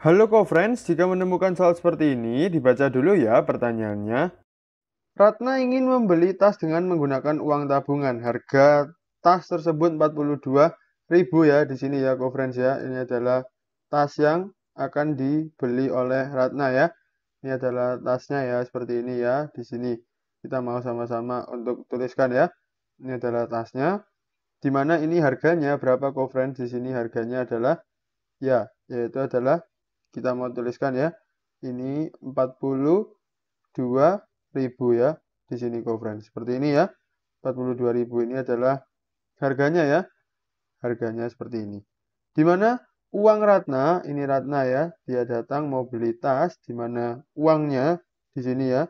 Halo co-friends, jika menemukan soal seperti ini, dibaca dulu ya pertanyaannya. Ratna ingin membeli tas dengan menggunakan uang tabungan. Harga tas tersebut 42.000 ya di sini ya co-friends ya. Ini adalah tas yang akan dibeli oleh Ratna ya. Ini adalah tasnya ya seperti ini ya di sini. Kita mau sama-sama untuk tuliskan ya. Ini adalah tasnya. Dimana ini harganya berapa co-friends? Di sini harganya adalah ya yaitu adalah kita mau tuliskan ya ini 42.000 ya di sini govern seperti ini ya 42.000 ini adalah harganya ya harganya seperti ini di mana uang Ratna ini Ratna ya dia datang mau beli tas dimana uangnya di sini ya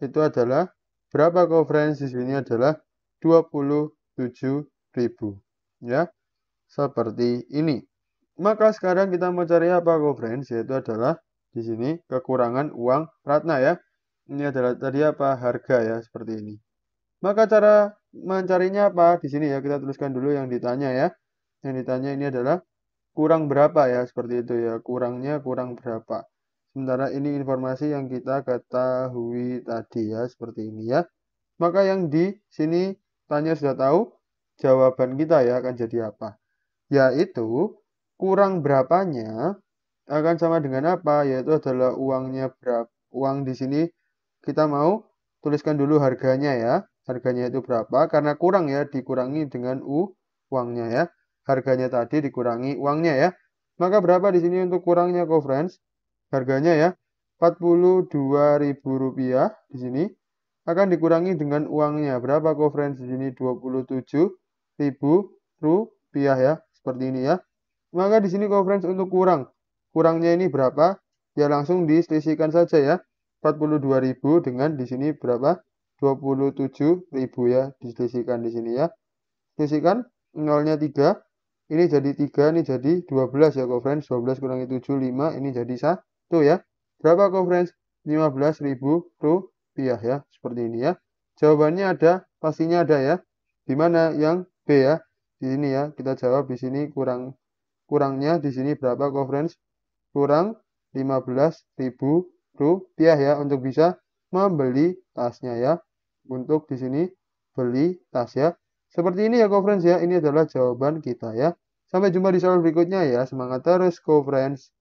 itu adalah berapa govern di sini adalah 27.000 ya seperti ini maka sekarang kita mau cari apa, go friends? Yaitu adalah di sini kekurangan uang Ratna ya. Ini adalah tadi apa? Harga ya, seperti ini. Maka cara mencarinya apa? Di sini ya, kita tuliskan dulu yang ditanya ya. Yang ditanya ini adalah kurang berapa ya, seperti itu ya. Kurangnya kurang berapa. Sementara ini informasi yang kita ketahui tadi ya, seperti ini ya. Maka yang di sini tanya sudah tahu, jawaban kita ya akan jadi apa? Yaitu kurang berapanya akan sama dengan apa yaitu adalah uangnya berapa uang di sini kita mau tuliskan dulu harganya ya harganya itu berapa karena kurang ya dikurangi dengan u uangnya ya harganya tadi dikurangi uangnya ya maka berapa di sini untuk kurangnya co friends harganya ya rp rupiah di sini akan dikurangi dengan uangnya berapa co friends di sini rp rupiah ya seperti ini ya maka di sini coverage untuk kurang. Kurangnya ini berapa? Ya langsung diselisihkan saja ya. 42.000 dengan di sini berapa? 27.000 ya diselisihkan di sini ya. Selisihkan nolnya 3. Ini jadi 3, ini jadi 12 ya coverage. 12 kurangi 7, 5. Ini jadi 1 ya. Berapa coverage? 15.000 rupiah ya. Seperti ini ya. Jawabannya ada, pastinya ada ya. Di mana yang B ya? Di sini ya. Kita jawab di sini kurang kurangnya di sini berapa conference kurang 15.000 rupiah ya untuk bisa membeli tasnya ya untuk di sini beli tas ya seperti ini ya conference ya ini adalah jawaban kita ya sampai jumpa di soal berikutnya ya semangat terus conference